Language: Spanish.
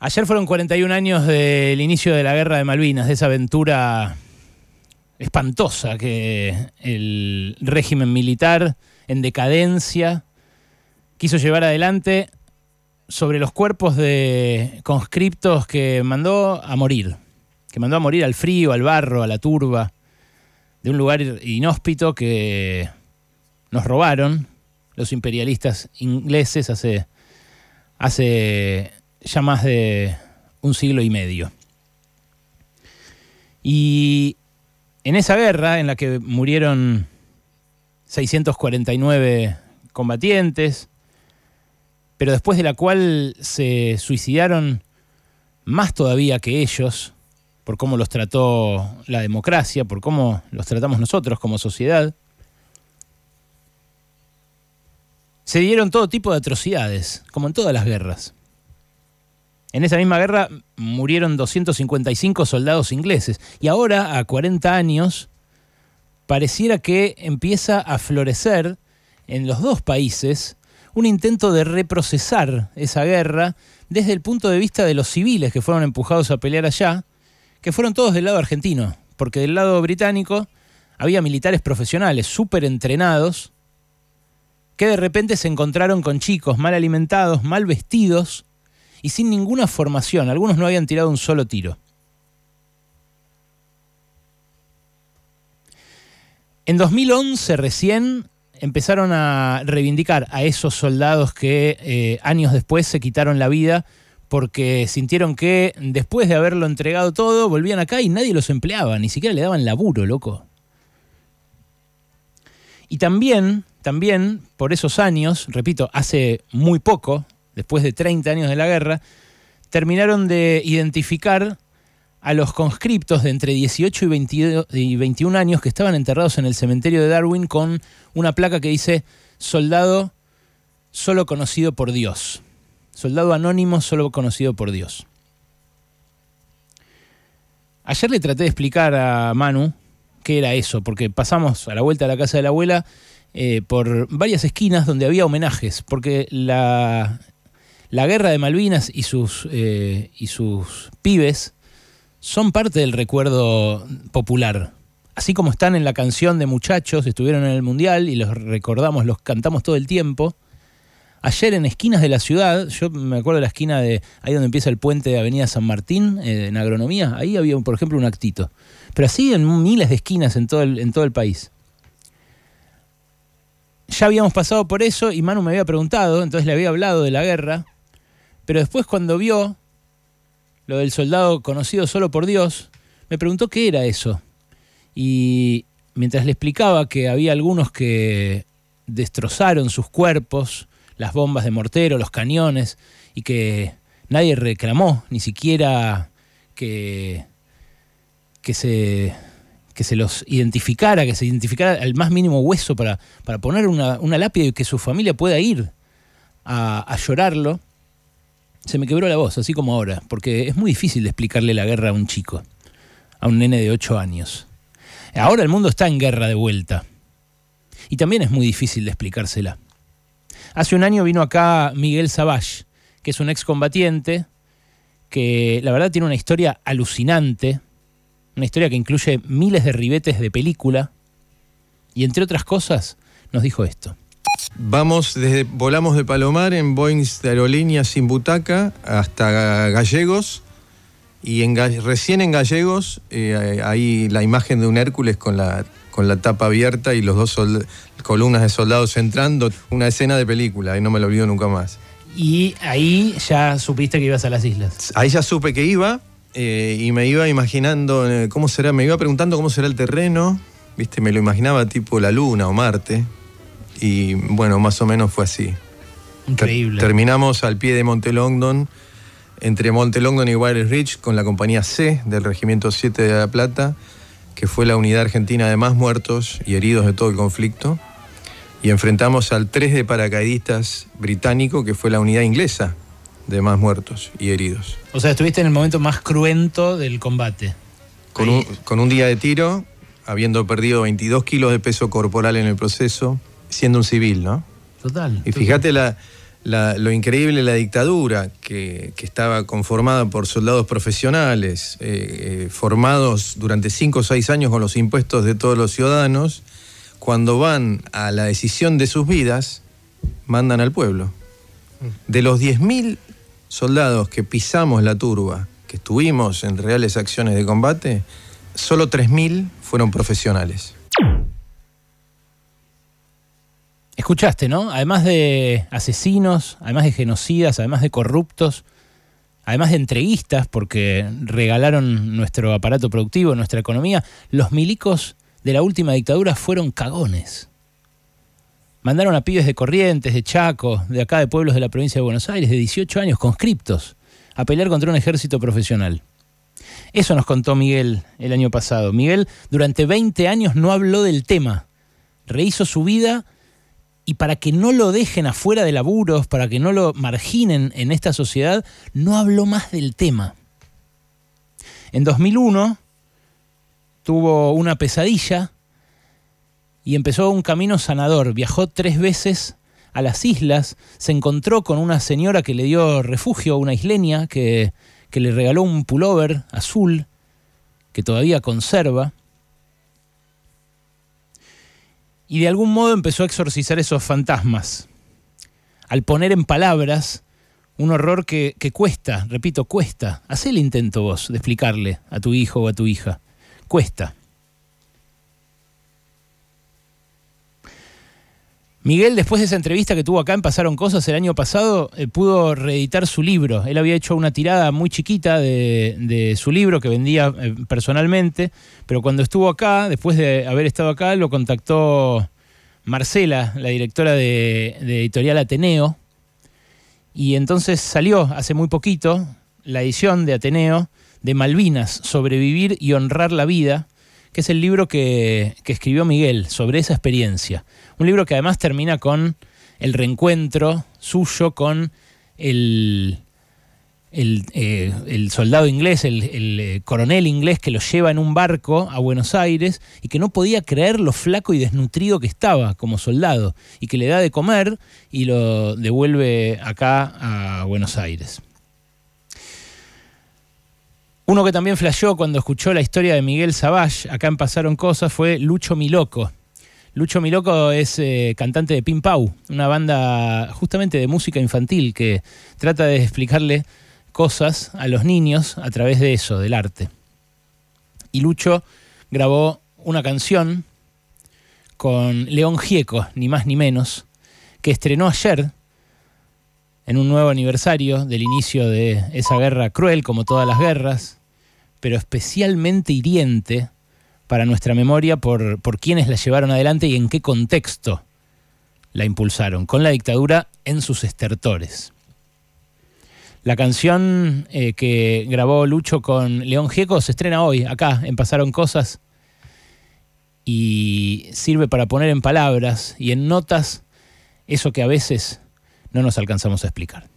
Ayer fueron 41 años del inicio de la guerra de Malvinas, de esa aventura espantosa que el régimen militar en decadencia quiso llevar adelante sobre los cuerpos de conscriptos que mandó a morir, que mandó a morir al frío, al barro, a la turba, de un lugar inhóspito que nos robaron los imperialistas ingleses hace, hace ya más de un siglo y medio. Y en esa guerra en la que murieron 649 combatientes, pero después de la cual se suicidaron más todavía que ellos, por cómo los trató la democracia, por cómo los tratamos nosotros como sociedad, se dieron todo tipo de atrocidades, como en todas las guerras. En esa misma guerra murieron 255 soldados ingleses y ahora, a 40 años, pareciera que empieza a florecer en los dos países un intento de reprocesar esa guerra desde el punto de vista de los civiles que fueron empujados a pelear allá, que fueron todos del lado argentino, porque del lado británico había militares profesionales súper entrenados que de repente se encontraron con chicos mal alimentados, mal vestidos, y sin ninguna formación. Algunos no habían tirado un solo tiro. En 2011 recién empezaron a reivindicar a esos soldados que eh, años después se quitaron la vida porque sintieron que después de haberlo entregado todo, volvían acá y nadie los empleaba, ni siquiera le daban laburo, loco. Y también, también, por esos años, repito, hace muy poco, después de 30 años de la guerra, terminaron de identificar a los conscriptos de entre 18 y, 21 años que estaban enterrados en el cementerio de Darwin con una placa que dice soldado solo conocido por Dios. Soldado anónimo solo conocido por Dios. Ayer le traté de explicar a Manu qué era eso, porque pasamos a la vuelta a la casa de la abuela eh, por varias esquinas donde había homenajes, porque la, la guerra de Malvinas y sus, eh, y sus pibes son parte del recuerdo popular. Así como están en la canción de muchachos, estuvieron en el Mundial y los recordamos, los cantamos todo el tiempo. Ayer en esquinas de la ciudad, yo me acuerdo de la esquina de ahí donde empieza el puente de Avenida San Martín, eh, en agronomía, ahí había, por ejemplo, un actito. Pero así en miles de esquinas en todo en todo el país ya habíamos pasado por eso y Manu me había preguntado, entonces le había hablado de la guerra pero después cuando vio lo del soldado conocido solo por Dios, me preguntó qué era eso. Y mientras le explicaba que había algunos que destrozaron sus cuerpos, las bombas de mortero, los cañones, y que nadie reclamó, ni siquiera que, que se que se los identificara, que se identificara al más mínimo hueso para, poner una, una lápida y que su familia pueda ir a llorarlo se me quebró la voz, así como ahora, porque es muy difícil de explicarle la guerra a un chico, a un nene de 8 años. Ahora el mundo está en guerra de vuelta. Y también es muy difícil de explicársela. Hace un año vino acá Miguel Savage, que es un excombatiente, que la verdad tiene una historia alucinante, una historia que incluye miles de ribetes de película, y entre otras cosas nos dijo esto. Vamos desde, volamos de Palomar en Boeing de Aerolínea sin butaca hasta Gallegos. Y recién en Gallegos eh, hay la imagen de un Hércules con la, tapa abierta y los dos columnas de soldados entrando. Una escena de película, y no me lo olvido nunca más. Y ahí ya supiste que ibas a las islas. Ahí ya supe que iba eh, y me iba imaginando eh, cómo será, me iba preguntando cómo será el terreno. Viste, me lo imaginaba tipo la luna o Marte y bueno, más o menos fue así. Increíble. terminamos al pie de Monte entre Monte Longdon y Wires Ridge, con la compañía C del Regimiento 7 de La Plata, que fue la unidad argentina de más muertos y heridos de todo el conflicto. Y enfrentamos al 3 de paracaidistas británico, que fue la unidad inglesa de más muertos y heridos. O sea, estuviste en el momento más cruento del combate. Con un, con un día de tiro, habiendo perdido 22 kilos de peso corporal en el proceso, siendo un civil, ¿no? Total. Y fíjate lo increíble la dictadura, que, estaba conformada por soldados profesionales, eh, eh, formados durante cinco o seis años con los impuestos de todos los ciudadanos, cuando van a la decisión de sus vidas, mandan al pueblo. De los 10.000 soldados que pisamos la turba, que estuvimos en reales acciones de combate, solo 3.000 fueron profesionales. escuchaste, ¿no? Además de asesinos, además de genocidas, además de corruptos, además de entreguistas, porque regalaron nuestro aparato productivo, nuestra economía, los milicos de la última dictadura fueron cagones. Mandaron a pibes de Corrientes, de Chaco, de acá de pueblos de la provincia de Buenos Aires, de 18 años, conscriptos, a pelear contra un ejército profesional. Eso nos contó Miguel el año pasado. Miguel durante 20 años no habló del tema. Rehizo su vida y para que no lo dejen afuera de laburos, para que no lo marginen en esta sociedad, no habló más del tema. En 2001 tuvo una pesadilla y empezó un camino sanador. Viajó tres veces a las islas, se encontró con una señora que le dio refugio, una isleña, que, que le regaló un pullover azul que todavía conserva. y de algún modo empezó a exorcizar esos fantasmas, al poner en palabras un horror que, que cuesta, repito, cuesta. Hacé el intento vos de explicarle a tu hijo o a tu hija. Cuesta. Miguel, después de esa entrevista que tuvo acá en Pasaron Cosas el año pasado, eh, pudo reeditar su libro. Él había hecho una tirada muy chiquita de, su libro que vendía eh, personalmente, pero cuando estuvo acá, después de haber estado acá, lo contactó Marcela, la directora de editorial Ateneo, y entonces salió hace muy poquito la edición de Ateneo de Malvinas, sobrevivir y honrar la vida que es el libro que, escribió Miguel sobre esa experiencia. Un libro que además termina con el reencuentro suyo con el, eh, soldado inglés, el, eh, coronel inglés que lo lleva en un barco a Buenos Aires y que no podía creer lo flaco y desnutrido que estaba como soldado y que le da de comer y lo devuelve acá a Buenos Aires. Uno que también flashó cuando escuchó la historia de Miguel Savage, acá en Pasaron Cosas, fue Lucho Miloco. Lucho Miloco es eh, cantante de Pim Pau, una banda justamente de música infantil que trata de explicarle cosas a los niños a través de eso, del arte. Y Lucho grabó una canción con León Gieco, ni más ni menos, que estrenó ayer en un nuevo aniversario del inicio de esa guerra cruel, como todas las guerras, pero especialmente hiriente para nuestra memoria por, por quienes la llevaron adelante y en qué contexto la impulsaron, con la dictadura en sus estertores. La canción eh, que grabó Lucho con León Gieco se estrena hoy, acá, en Pasaron Cosas, y sirve para poner en palabras y en notas eso que a veces no nos alcanzamos a explicar.